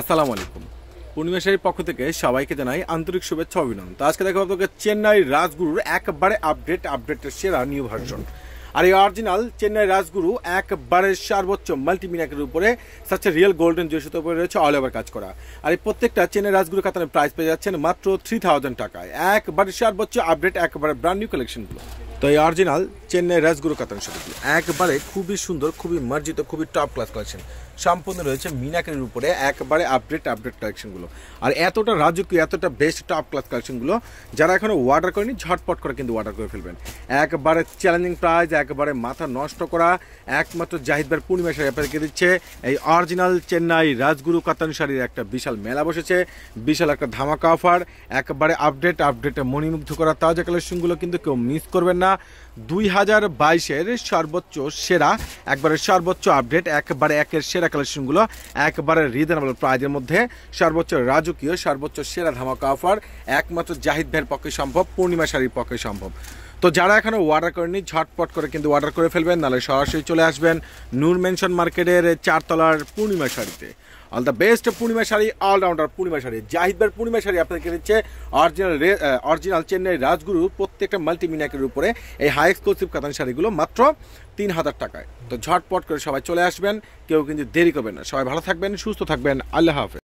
আসসালামু আলাইকুম পূর্ণিমাশারীর পক্ষ থেকে সবাইকে জানাই আন্তরিক শুভেচ্ছা অভিনন্দন তো আজকে দেখা আপনাকে চেন্নাই রাজগুরুর একবারে আপডেট আপডেটের সেরা নিউ ভার্সন আর এই অরিজিনাল চেন্নাই রাজগুরু একবারে সর্বোচ্চ মাল্টিমিনাকের উপরে সবচেয়ে রিয়েল গোল্ডেন জুয়ের উপরে রয়েছে অল ওভার কাজ করা আর এই প্রত্যেকটা চেন্নাই রাজগুরু কাতানে প্রাইস পেয়ে যাচ্ছেন মাত্র থ্রি থাউজেন্ড টাকায় একবারে সর্বোচ্চ আপডেট একবারে ব্র্যান্ড নিউ কালেকশনগুলো তো এই অরিজিনাল চেন্নাই রাজগুরু কাতান শাড়িটি একবারে খুবই সুন্দর খুবই মার্জিত খুবই টপ ক্লাস কালেকশন সম্পূর্ণ রয়েছে মিনাকারির উপরে একবারে আপডেট আপডেট কালেকশনগুলো আর এতটা রাজকীয় এতটা বেস্ট টপ ক্লাস কালেকশনগুলো যারা এখনও অর্ডার করেনি ঝটপট করে কিন্তু অর্ডার করে ফেলবেন একবারে চ্যালেঞ্জিং প্রাইজ একবারে মাথা নষ্ট করা একমাত্র জাহিদবার পূর্ণিমা শাড়ি আপনাদেরকে দিচ্ছে এই অরিজিনাল চেন্নাই রাজগুরু কাতান শাড়ির একটা বিশাল মেলা বসেছে বিশাল একটা ধামাকা অফার একবারে আপডেট আপডেটে মণিমুগ্ধ করা তাজা কালেকশনগুলো কিন্তু কেউ মিস করবেন না দুই হাজার বাইশের সর্বোচ্চ সেরা একবারের সর্বোচ্চ আপডেট একবারে একের সেরা কালেকশনগুলো একবারে রিজনেবল প্রাইজের মধ্যে সর্বোচ্চ রাজকীয় সর্বোচ্চ সেরা ধামাকা অফার একমাত্র জাহিদ ভাইয়ের পক্ষে সম্ভব পূর্ণিমা শাড়ির পক্ষে সম্ভব তো যারা এখনও অর্ডার করেনি ঝটপট করে কিন্তু অর্ডার করে ফেলবেন নাহলে সরাসরি চলে আসবেন নূর মেনশন মার্কেটের চারতলার পূর্ণিমা শাড়িতে all the best Purnima sari all rounder Purnima sari জাহিদবার পূর্ণিমা শাড়ি আপনাদেরকে দিচ্ছে অরিজিনাল অরিজিনাল চেন্নাই রাজগুরু প্রত্যেকটা মাল্টিমিনাকের উপরে এই হাই এক্সক্লুসিভ কাতান শাড়িগুলো মাত্র তিন হাজার টাকায় তো ঝটপট করে সবাই চলে আসবেন কেউ কিন্তু দেরি করবেন না সবাই ভালো থাকবেন সুস্থ থাকবেন আল্লাহ হাফেজ